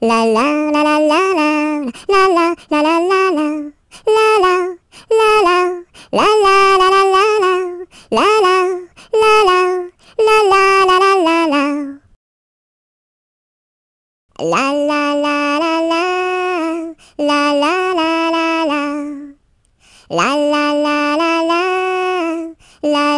啦啦啦啦啦啦，啦啦啦啦啦啦，啦啦啦啦啦啦啦啦啦啦，啦啦啦啦啦啦啦啦啦啦，啦啦啦啦啦，啦啦啦啦啦，啦啦啦啦啦。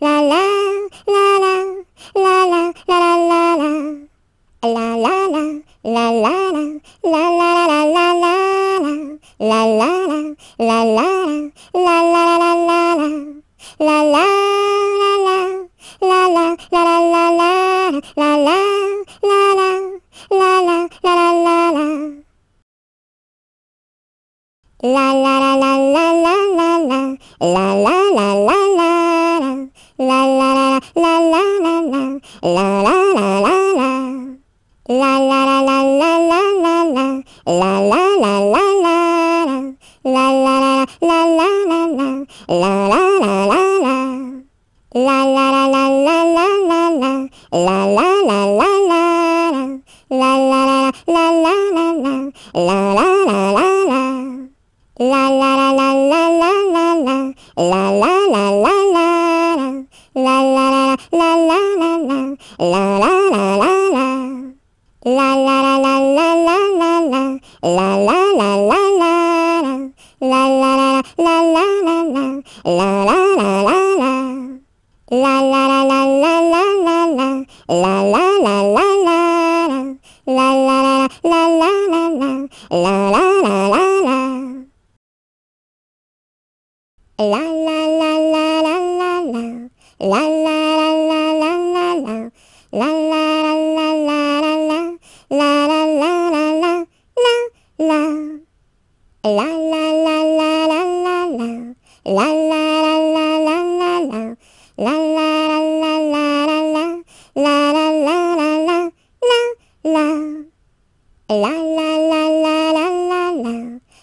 啦啦。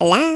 la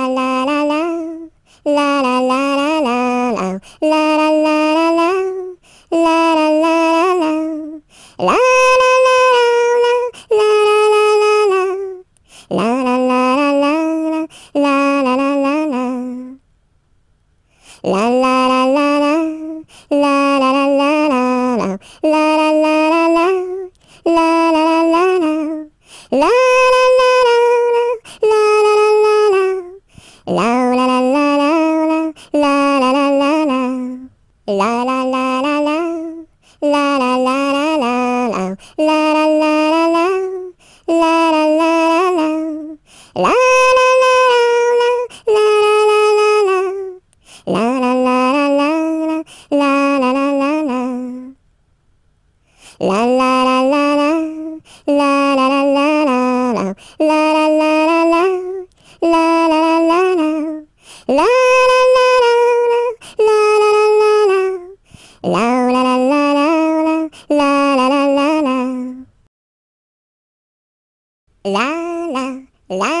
la la la